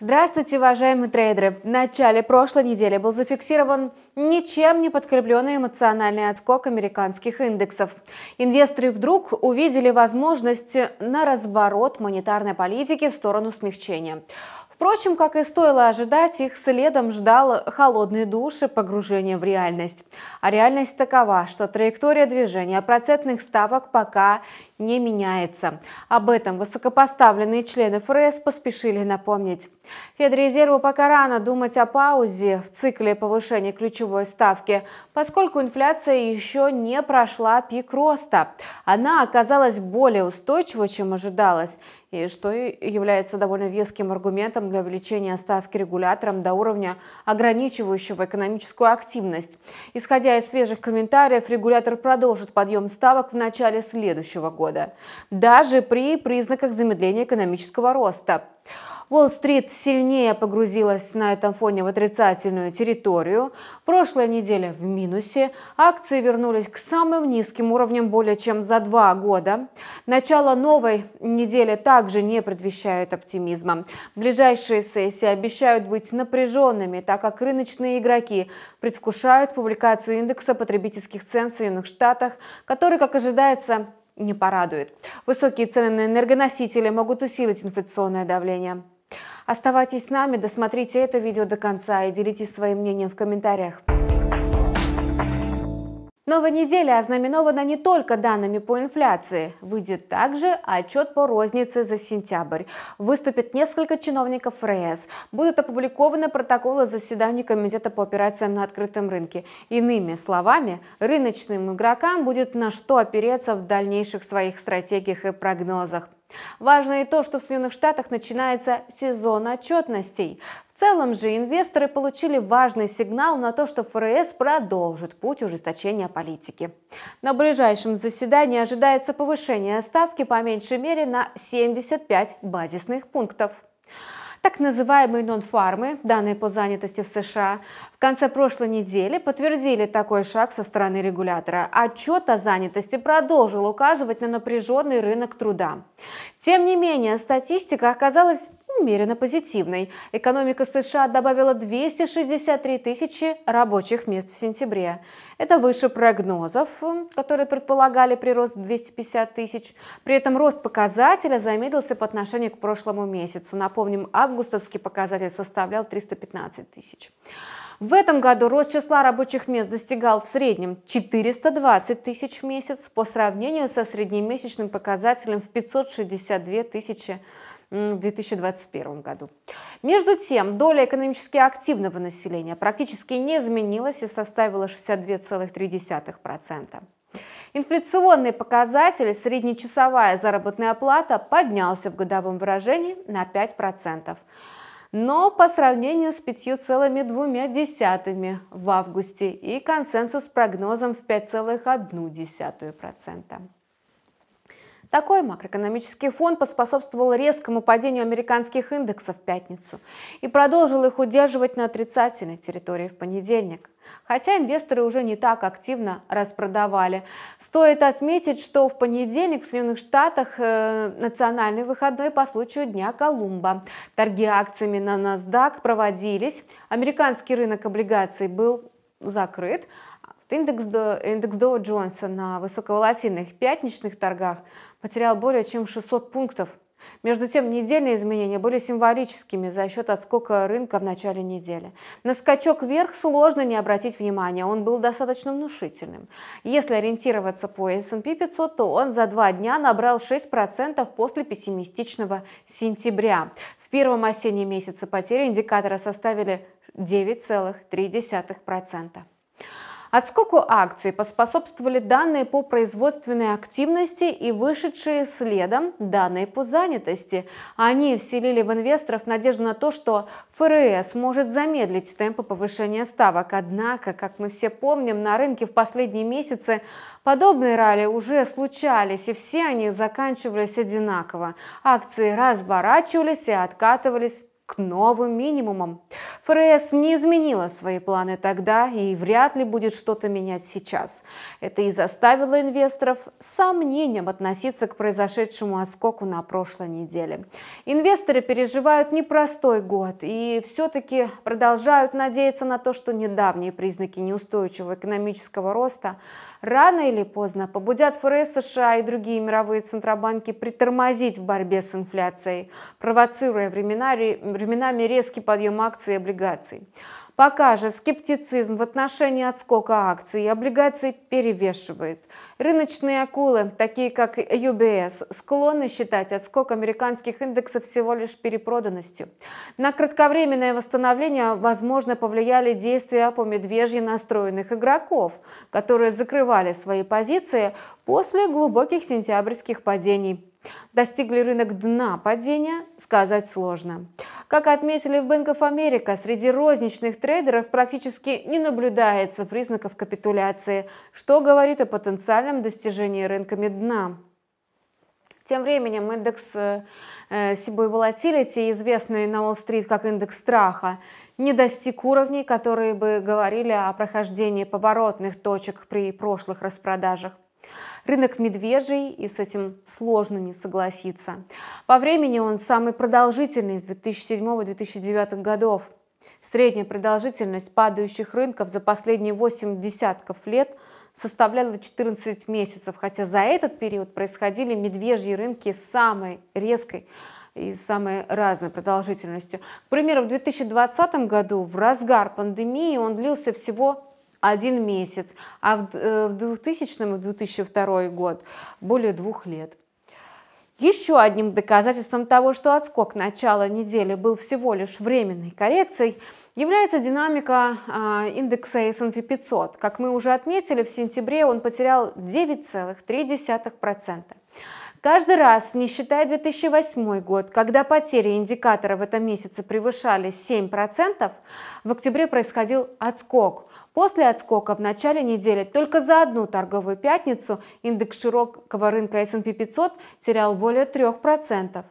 Здравствуйте, уважаемые трейдеры! В начале прошлой недели был зафиксирован ничем не подкрепленный эмоциональный отскок американских индексов. Инвесторы вдруг увидели возможность на разворот монетарной политики в сторону смягчения. Впрочем, как и стоило ожидать, их следом ждал холодный душ и погружение в реальность. А реальность такова, что траектория движения процентных ставок пока не меняется. Об этом высокопоставленные члены ФРС поспешили напомнить. Федрезерву пока рано думать о паузе в цикле повышения ключевой ставки, поскольку инфляция еще не прошла пик роста. Она оказалась более устойчивой, чем ожидалось, и что является довольно веским аргументом для увеличения ставки регулятором до уровня ограничивающего экономическую активность. Исходя из свежих комментариев, регулятор продолжит подъем ставок в начале следующего года года, даже при признаках замедления экономического роста. Уолл-стрит сильнее погрузилась на этом фоне в отрицательную территорию. Прошлая неделя в минусе. Акции вернулись к самым низким уровням более чем за два года. Начало новой недели также не предвещает оптимизма. Ближайшие сессии обещают быть напряженными, так как рыночные игроки предвкушают публикацию индекса потребительских цен в Соединенных Штатах, который, как ожидается, не порадует. Высокие цены на энергоносители могут усилить инфляционное давление. Оставайтесь с нами, досмотрите это видео до конца и делитесь своим мнением в комментариях. Новая неделя ознаменована не только данными по инфляции. Выйдет также отчет по рознице за сентябрь. Выступит несколько чиновников ФРС. Будут опубликованы протоколы заседаний Комитета по операциям на открытом рынке. Иными словами, рыночным игрокам будет на что опереться в дальнейших своих стратегиях и прогнозах. Важно и то, что в Соединенных Штатах начинается сезон отчетностей целом же инвесторы получили важный сигнал на то, что ФРС продолжит путь ужесточения политики. На ближайшем заседании ожидается повышение ставки по меньшей мере на 75 базисных пунктов. Так называемые нон-фармы, данные по занятости в США, в конце прошлой недели подтвердили такой шаг со стороны регулятора. Отчет о занятости продолжил указывать на напряженный рынок труда. Тем не менее, статистика оказалась умеренно позитивной. Экономика США добавила 263 тысячи рабочих мест в сентябре. Это выше прогнозов, которые предполагали прирост 250 тысяч. При этом рост показателя замедлился по отношению к прошлому месяцу. Напомним, августовский показатель составлял 315 тысяч. В этом году рост числа рабочих мест достигал в среднем 420 тысяч в месяц по сравнению со среднемесячным показателем в 562 тысячи в 2021 году. Между тем, доля экономически активного населения практически не изменилась и составила 62,3%. Инфляционные показатели: среднечасовая заработная плата поднялся в годовом выражении на 5%, но по сравнению с 5,2% в августе и консенсус с прогнозом в 5,1%. Такой макроэкономический фон поспособствовал резкому падению американских индексов в пятницу и продолжил их удерживать на отрицательной территории в понедельник. Хотя инвесторы уже не так активно распродавали. Стоит отметить, что в понедельник в Соединенных Штатах э, национальный выходной по случаю Дня Колумба. Торги акциями на NASDAQ проводились, американский рынок облигаций был закрыт, Индекс, До, индекс Доу Джонса на высоковолатильных пятничных торгах потерял более чем 600 пунктов. Между тем, недельные изменения были символическими за счет отскока рынка в начале недели. На скачок вверх сложно не обратить внимания, он был достаточно внушительным. Если ориентироваться по S&P 500, то он за два дня набрал 6% после пессимистичного сентября. В первом осеннем месяце потери индикатора составили 9,3%. Отскоку акций поспособствовали данные по производственной активности и вышедшие следом данные по занятости. Они вселили в инвесторов надежду на то, что ФРС может замедлить темпы повышения ставок. Однако, как мы все помним, на рынке в последние месяцы подобные ралли уже случались, и все они заканчивались одинаково. Акции разворачивались и откатывались к новым минимумам. ФРС не изменила свои планы тогда и вряд ли будет что-то менять сейчас. Это и заставило инвесторов с сомнением относиться к произошедшему оскоку на прошлой неделе. Инвесторы переживают непростой год и все-таки продолжают надеяться на то, что недавние признаки неустойчивого экономического роста рано или поздно побудят ФРС США и другие мировые центробанки притормозить в борьбе с инфляцией, провоцируя времена временами резкий подъем акций и облигаций. Пока же скептицизм в отношении отскока акций и облигаций перевешивает. Рыночные акулы, такие как UBS, склонны считать отскок американских индексов всего лишь перепроданностью. На кратковременное восстановление, возможно, повлияли действия по медвежьи настроенных игроков, которые закрывали свои позиции после глубоких сентябрьских падений. Достигли рынок дна падения, сказать сложно. Как отметили в Bank of America, среди розничных трейдеров практически не наблюдается признаков капитуляции, что говорит о потенциальном достижении рынками дна. Тем временем индекс э, Сибой э, Volatility, известный на Уолл-стрит как индекс страха, не достиг уровней, которые бы говорили о прохождении поворотных точек при прошлых распродажах. Рынок медвежий, и с этим сложно не согласиться. По времени он самый продолжительный с 2007-2009 годов. Средняя продолжительность падающих рынков за последние 8 десятков лет составляла 14 месяцев, хотя за этот период происходили медвежьи рынки с самой резкой и самой разной продолжительностью. К примеру, в 2020 году, в разгар пандемии, он длился всего один месяц, а в 2000 2002 э, год более двух лет. Еще одним доказательством того, что отскок начала недели был всего лишь временной коррекцией, является динамика а, индекса S&P 500. Как мы уже отметили, в сентябре он потерял 9,3%. Каждый раз, не считая 2008 год, когда потери индикатора в этом месяце превышали 7%, в октябре происходил отскок. После отскока в начале недели только за одну торговую пятницу индекс широкого рынка S&P 500 терял более 3%.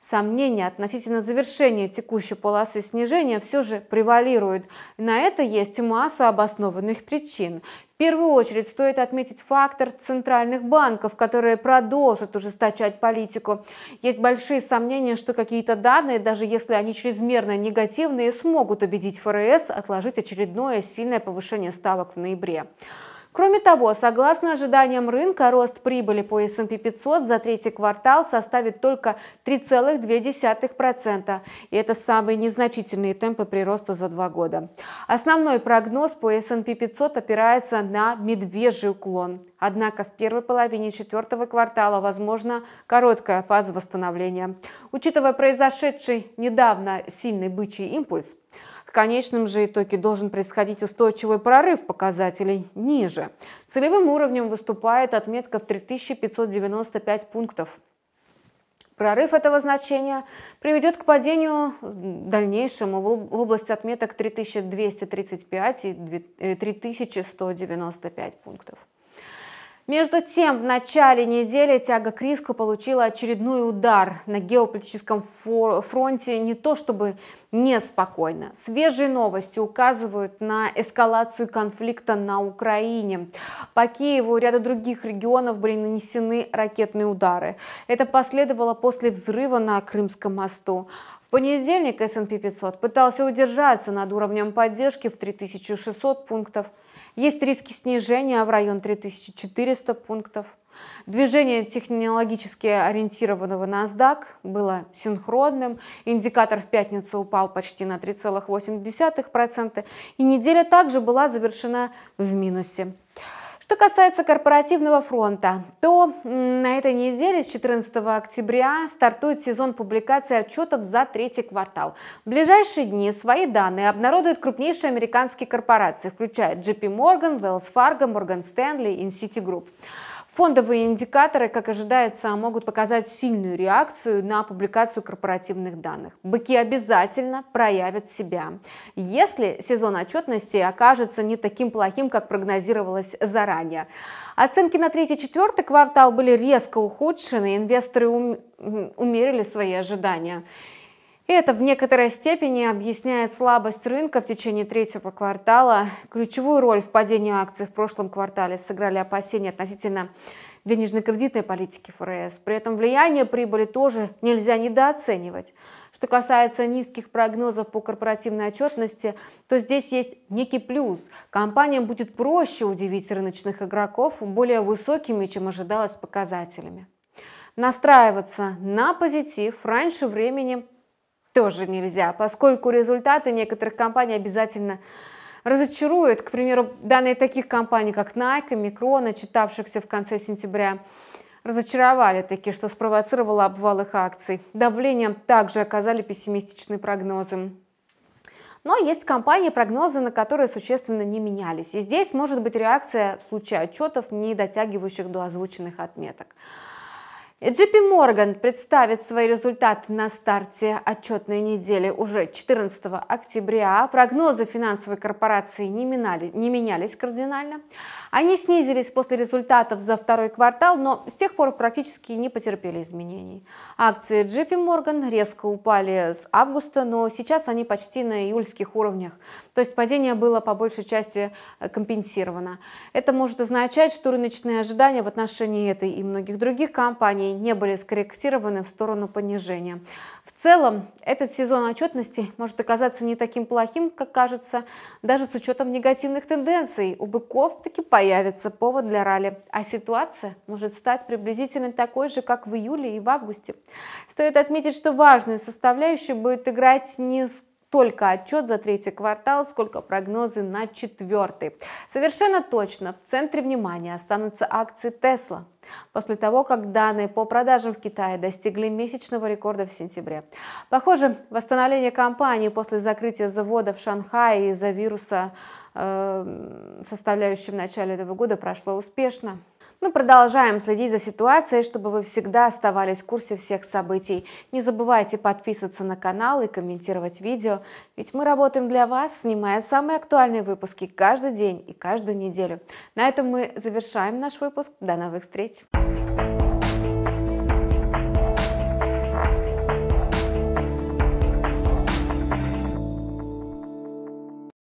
Сомнения относительно завершения текущей полосы снижения все же превалируют. На это есть масса обоснованных причин. В первую очередь стоит отметить фактор центральных банков, которые продолжат ужесточать политику. Есть большие сомнения, что какие-то данные, даже если они чрезмерно негативные, смогут убедить ФРС отложить очередное сильное повышение ставок в ноябре. Кроме того, согласно ожиданиям рынка, рост прибыли по S&P 500 за третий квартал составит только 3,2%. И это самые незначительные темпы прироста за два года. Основной прогноз по S&P 500 опирается на медвежий уклон. Однако в первой половине четвертого квартала возможно короткая фаза восстановления. Учитывая произошедший недавно сильный бычий импульс, в конечном же итоге должен происходить устойчивый прорыв показателей ниже. Целевым уровнем выступает отметка в 3595 пунктов. Прорыв этого значения приведет к падению дальнейшему в области отметок 3235 и 3195 э, пунктов. Между тем, в начале недели тяга к риску получила очередной удар. На геополитическом фронте не то чтобы неспокойно. Свежие новости указывают на эскалацию конфликта на Украине. По Киеву и ряду других регионов были нанесены ракетные удары. Это последовало после взрыва на Крымском мосту. В понедельник S&P 500 пытался удержаться над уровнем поддержки в 3600 пунктов – есть риски снижения в район 3400 пунктов. Движение технологически ориентированного NASDAQ было синхронным, индикатор в пятницу упал почти на 3,8%, и неделя также была завершена в минусе. Что касается корпоративного фронта, то на этой неделе с 14 октября стартует сезон публикации отчетов за третий квартал. В ближайшие дни свои данные обнародуют крупнейшие американские корпорации, включая JP Morgan, Wells Fargo, Morgan Stanley и Citigroup. Group. Фондовые индикаторы, как ожидается, могут показать сильную реакцию на публикацию корпоративных данных. Быки обязательно проявят себя, если сезон отчетности окажется не таким плохим, как прогнозировалось заранее. Оценки на третий-четвертый квартал были резко ухудшены, инвесторы умерили свои ожидания это в некоторой степени объясняет слабость рынка в течение третьего квартала. Ключевую роль в падении акций в прошлом квартале сыграли опасения относительно денежно-кредитной политики ФРС. При этом влияние прибыли тоже нельзя недооценивать. Что касается низких прогнозов по корпоративной отчетности, то здесь есть некий плюс. Компаниям будет проще удивить рыночных игроков более высокими, чем ожидалось показателями. Настраиваться на позитив раньше времени тоже нельзя, поскольку результаты некоторых компаний обязательно разочаруют. К примеру, данные таких компаний, как Nike, Micron, читавшихся в конце сентября, разочаровали таки, что спровоцировало обвал их акций. Давлением также оказали пессимистичные прогнозы. Но есть компании, прогнозы на которые существенно не менялись. И здесь может быть реакция в случае отчетов, не дотягивающих до озвученных отметок. JP Morgan представит свои результаты на старте отчетной недели уже 14 октября. Прогнозы финансовой корпорации не, минали, не менялись кардинально. Они снизились после результатов за второй квартал, но с тех пор практически не потерпели изменений. Акции JP Morgan резко упали с августа, но сейчас они почти на июльских уровнях. То есть падение было по большей части э, компенсировано. Это может означать, что рыночные ожидания в отношении этой и многих других компаний они не были скорректированы в сторону понижения. В целом, этот сезон отчетности может оказаться не таким плохим, как кажется, даже с учетом негативных тенденций. У быков таки появится повод для ралли, а ситуация может стать приблизительно такой же, как в июле и в августе. Стоит отметить, что важную составляющую будет играть не скорость, только отчет за третий квартал, сколько прогнозы на четвертый. Совершенно точно в центре внимания останутся акции Tesla После того, как данные по продажам в Китае достигли месячного рекорда в сентябре. Похоже, восстановление компании после закрытия завода в Шанхае из-за вируса, э, составляющим в начале этого года, прошло успешно. Мы продолжаем следить за ситуацией, чтобы вы всегда оставались в курсе всех событий. Не забывайте подписываться на канал и комментировать видео, ведь мы работаем для вас, снимая самые актуальные выпуски каждый день и каждую неделю. На этом мы завершаем наш выпуск. До новых встреч!